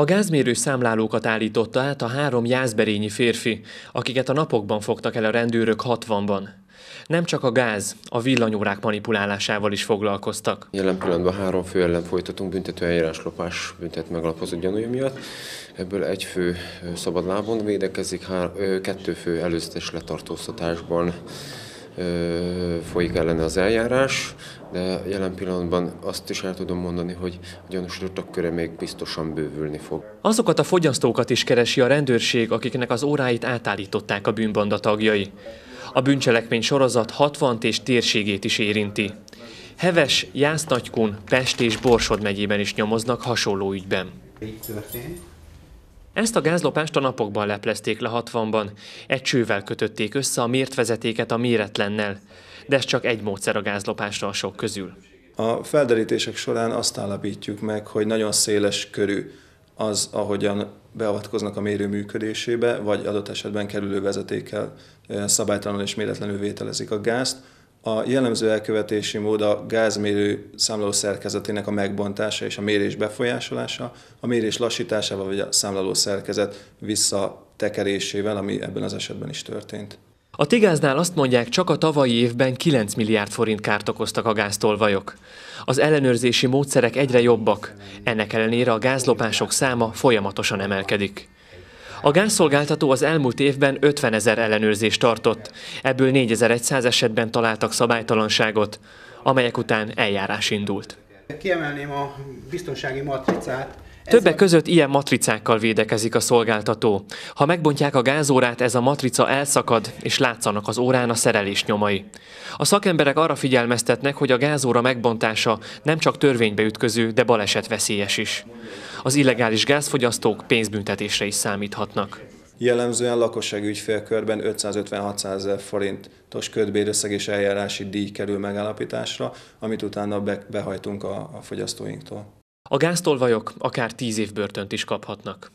A gázmérő számlálókat állította át a három jászberényi férfi, akiket a napokban fogtak el a rendőrök 60-ban. Nem csak a gáz, a villanyórák manipulálásával is foglalkoztak. Jelen pillanatban három fő ellen folytatunk büntető eljáráslopás büntet megalapozott gyanúja miatt. Ebből egy fő szabadlábon védekezik, hár, kettő fő előzetes letartóztatásban folyik ellene az eljárás, de jelen pillanatban azt is el tudom mondani, hogy a gyanúsítottak köre még biztosan bővülni fog. Azokat a fogyasztókat is keresi a rendőrség, akiknek az óráit átállították a bűnbanda tagjai. A bűncselekmény sorozat 60 és térségét is érinti. Heves, nagykun, Pest és Borsod megyében is nyomoznak hasonló ügyben. Ezt a gázlopást a napokban leplezték le 60-ban. Egy csővel kötötték össze a mért vezetéket a méretlennel. De ez csak egy módszer a gázlopásra a sok közül. A felderítések során azt állapítjuk meg, hogy nagyon széles körű az, ahogyan beavatkoznak a mérő működésébe, vagy adott esetben kerülő vezetékkel eh, szabálytalanul és méretlenül vételezik a gázt, a jellemző elkövetési mód a gázmérő számláló szerkezetének a megbontása és a mérés befolyásolása, a mérés lassításával vagy a számláló szerkezet visszatekerésével, ami ebben az esetben is történt. A Tigáznál azt mondják, csak a tavalyi évben 9 milliárd forint kárt okoztak a gáztolvajok. Az ellenőrzési módszerek egyre jobbak, ennek ellenére a gázlopások száma folyamatosan emelkedik. A gázszolgáltató az elmúlt évben 50 ezer ellenőrzést tartott, ebből 4100 esetben találtak szabálytalanságot, amelyek után eljárás indult. Kiemelném a biztonsági matricát, Többek között ilyen matricákkal védekezik a szolgáltató. Ha megbontják a gázórát, ez a matrica elszakad, és látszanak az órán a szerelés nyomai. A szakemberek arra figyelmeztetnek, hogy a gázóra megbontása nem csak törvénybe ütköző, de baleset veszélyes is. Az illegális gázfogyasztók pénzbüntetésre is számíthatnak. Jellemzően lakosság ügyfélkörben 550-600 ezer forintos ködbérösszeg és eljárási díj kerül megállapításra, amit utána behajtunk a, a fogyasztóinktól. A gáztolvajok akár tíz év börtönt is kaphatnak.